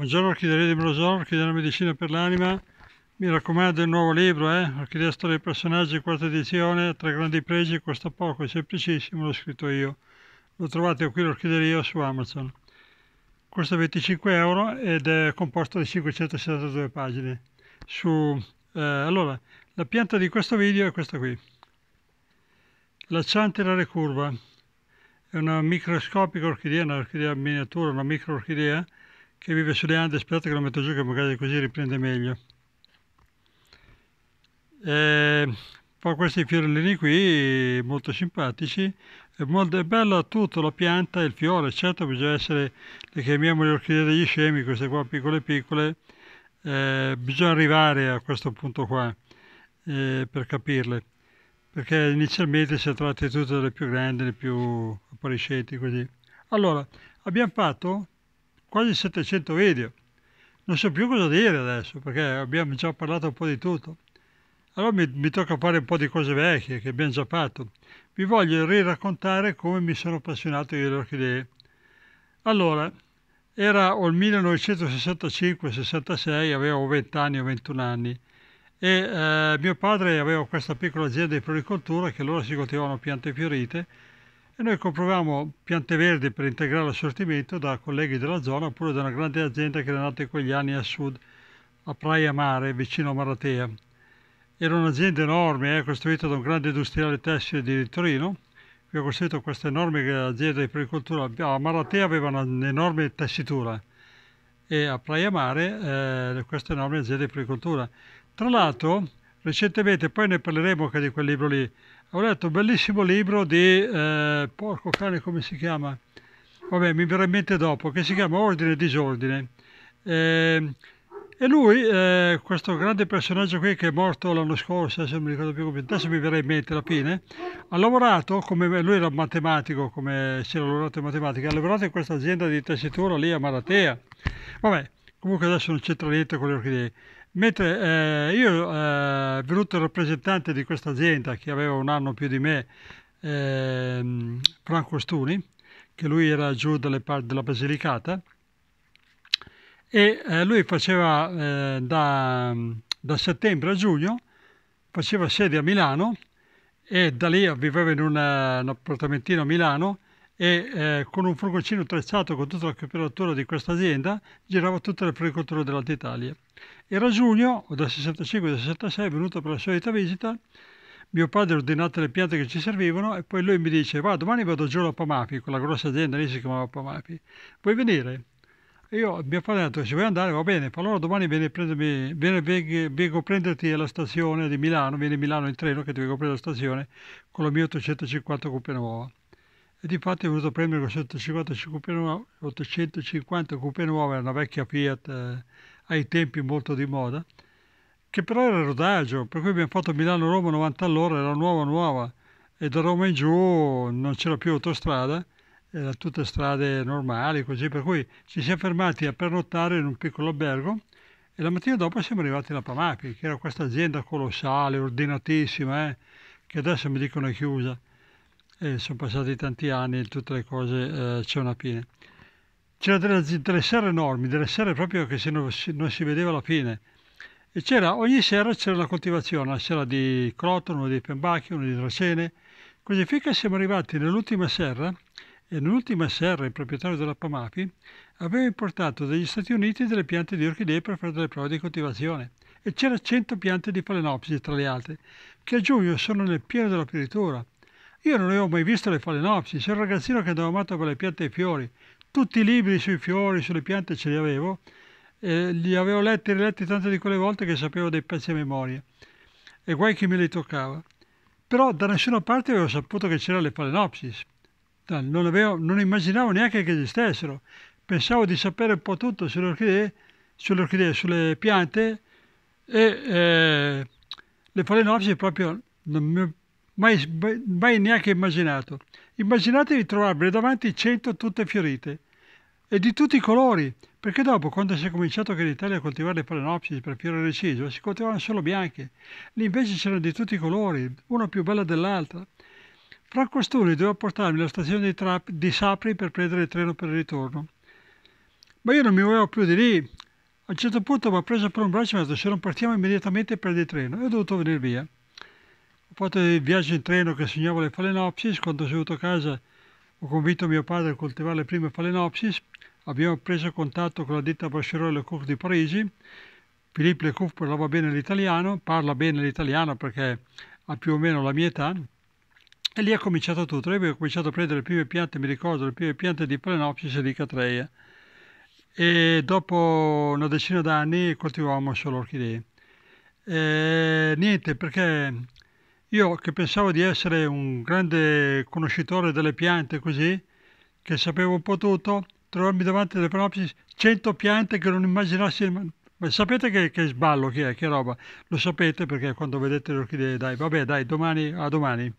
Buongiorno Orchidea di Orchidea della Medicina per l'Anima. Mi raccomando il nuovo libro, eh? Orchidea Storia dei Personaggi, quarta edizione, tre grandi pregi, costa poco, è semplicissimo, l'ho scritto io. Lo trovate qui l'orchideria su Amazon. Costa 25 euro ed è composto di 572 pagine. Su, eh, allora, la pianta di questo video è questa qui. La Chantera recurva. È una microscopica orchidea, un'orchidea miniatura, una microorchidea, che vive sulle Ande, aspettate che lo metto giù che magari così riprende meglio. E eh, poi questi fiorellini qui, molto simpatici, è, molto, è bella tutto, la pianta e il fiore, certo bisogna essere, le chiamiamo le orchidee degli scemi, queste qua piccole piccole, eh, bisogna arrivare a questo punto qua eh, per capirle, perché inizialmente si è tratti tutte le più grandi, le più appariscenti così. Allora, abbiamo fatto quasi 700 video. Non so più cosa dire adesso, perché abbiamo già parlato un po' di tutto. Allora mi, mi tocca fare un po' di cose vecchie che abbiamo già fatto. Vi voglio riraccontare come mi sono appassionato io delle orchidee. Allora, era il 1965-66, avevo 20 anni o 21 anni e eh, mio padre aveva questa piccola azienda di floricoltura che loro si coltivavano piante fiorite e noi compravamo piante verdi per integrare l'assortimento da colleghi della zona oppure da una grande azienda che era nata in quegli anni a sud, a Praia Mare, vicino a Maratea. Era un'azienda enorme, eh, costruita da un grande industriale tessile di Torino, che ha costruito questa enorme azienda di agricoltura. A Maratea aveva un'enorme tessitura e a Praia Mare eh, questa enorme azienda di agricoltura. Tra l'altro recentemente, poi ne parleremo anche di quel libro lì, ho letto un bellissimo libro di, eh, porco cane come si chiama? Vabbè, mi verrà in mente dopo, che si chiama Ordine e Disordine. Eh, e lui, eh, questo grande personaggio qui che è morto l'anno scorso, adesso non mi ricordo più come, adesso mi verrà in mente la fine, ha lavorato, come lui era matematico, come si era lavorato in matematica, ha lavorato in questa azienda di tessitura lì a Maratea. Vabbè, comunque adesso non c'entra niente con le orchidee. Mentre eh, io, eh, venuto il rappresentante di questa azienda che aveva un anno più di me, eh, Franco Stuni, che lui era giù dalle parti della Basilicata, e eh, lui faceva eh, da, da settembre a giugno, faceva sede a Milano e da lì viveva in una, un appartamentino a Milano e eh, con un furgoncino attrezzato con tutta la cooperatura di questa azienda girava tutte le pericoltura dell'Alta Italia. Era giugno, o dal 65 66, è venuto per la solita visita, mio padre ha ordinato le piante che ci servivano e poi lui mi dice va domani vado giù alla Pamapi, quella grossa azienda lì si chiamava Pamapi, vuoi venire? E io mio padre ha detto se vuoi andare va bene, allora domani vieni a prendermi, vieni, vengo a prenderti alla stazione di Milano, vieni a Milano in treno che ti vengo a prendere alla stazione con la mia 850 coppia nuova e di fatto è venuto a prendere 855 coupé nuove, 850 coupé nuova, era una vecchia Fiat eh, ai tempi molto di moda, che però era rodaggio, per cui abbiamo fatto Milano-Roma 90 all'ora, era nuova nuova, e da Roma in giù non c'era più autostrada, erano tutte strade normali, così, per cui ci siamo fermati a pernottare in un piccolo albergo e la mattina dopo siamo arrivati alla Pamapi, che era questa azienda colossale, ordinatissima, eh, che adesso mi dicono è chiusa eh, sono passati tanti anni e tutte le cose eh, c'è una fine. C'erano delle, delle, serre enormi, delle serre proprio che se non, si, non si vedeva la fine. E c'era, ogni sera c'era la coltivazione, la sera di Croton, Crotono, di Pembacchio, di Dracene, così finché siamo arrivati nell'ultima serra, e nell'ultima serra il proprietario della Pamapi aveva importato dagli Stati Uniti delle piante di orchidee per fare delle prove di coltivazione e c'era 100 piante di palenopsi tra le altre, che a giugno sono nel pieno della fioritura io non avevo mai visto le falenopsi, c'era un ragazzino che andava matto con le piante e i fiori, tutti i libri sui fiori, sulle piante ce li avevo, eh, li avevo letti e riletti tante di quelle volte che sapevo dei pezzi a memoria e guai che me li toccava. Però da nessuna parte avevo saputo che c'erano le falenopsis, non, avevo, non immaginavo neanche che esistessero, pensavo di sapere un po' tutto sulle orchidee, sulle, orchidee, sulle piante e eh, le falenopsis proprio non mi, mai, mai neanche immaginato. Immaginate di trovarvele davanti 100 tutte fiorite e di tutti i colori, perché dopo, quando si è cominciato anche in Italia a coltivare le palenopsis per fiore reciso, si coltivavano solo bianche, lì invece c'erano di tutti i colori, una più bella dell'altra. Franco Sturi doveva portarmi alla stazione di, Trap, di Sapri per prendere il treno per il ritorno. Ma io non mi muovevo più di lì. A un certo punto mi ha preso per un braccio e mi ha detto se non partiamo immediatamente prende il treno e ho dovuto venire via fatto dei viaggi in treno che segnavo le Phalaenopsis, quando sono venuto a casa ho convinto mio padre a coltivare le prime Phalaenopsis, abbiamo preso contatto con la ditta Brasserole Lecouf di Parigi, Philippe Lecouf parlava bene l'italiano, parla bene l'italiano perché ha più o meno la mia età, e lì è cominciato tutto, io ho cominciato a prendere le prime piante, mi ricordo, le prime piante di Phalaenopsis e di Catreia, e dopo una decina d'anni coltivavamo solo orchidee. E, niente, perché io che pensavo di essere un grande conoscitore delle piante così, che sapevo un po' tutto, trovarmi davanti alle proprie 100 piante che non immaginassi... Ma, ma sapete che, che, sballo che è, che roba? Lo sapete perché quando vedete le orchidee, dai, vabbè, dai, domani, a domani.